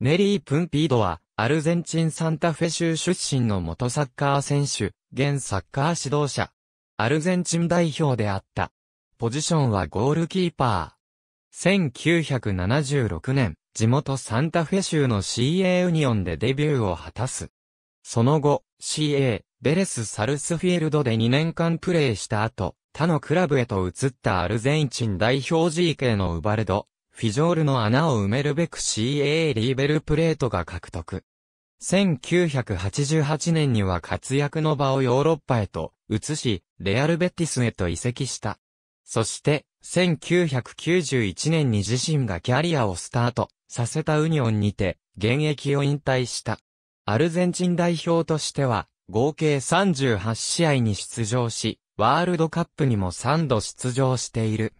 ネリー・プンピードは、アルゼンチン・サンタフェ州出身の元サッカー選手、現サッカー指導者。アルゼンチン代表であった。ポジションはゴールキーパー。1976年、地元サンタフェ州の CA ユニオンでデビューを果たす。その後、CA、ベレス・サルスフィールドで2年間プレーした後、他のクラブへと移ったアルゼンチン代表 GK のウバルド、フィジョールの穴を埋めるべく CA リーベルプレートが獲得。1988年には活躍の場をヨーロッパへと移し、レアルベッティスへと移籍した。そして、1991年に自身がキャリアをスタートさせたウニオンにて、現役を引退した。アルゼンチン代表としては、合計38試合に出場し、ワールドカップにも3度出場している。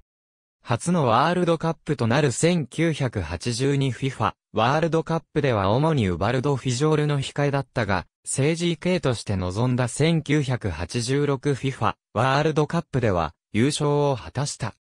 初のワールドカップとなる 1982FIFA ワールドカップでは主にウバルド・フィジョールの控えだったが、政治系として臨んだ 1986FIFA ワールドカップでは優勝を果たした。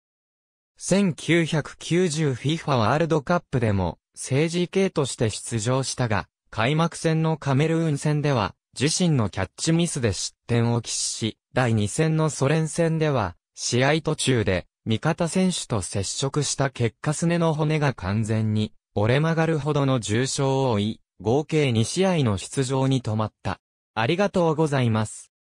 1990FIFA ワールドカップでも政治系として出場したが、開幕戦のカメルーン戦では自身のキャッチミスで失点を喫し、第2戦のソ連戦では試合途中で味方選手と接触した結果すねの骨が完全に折れ曲がるほどの重傷を負い、合計2試合の出場に止まった。ありがとうございます。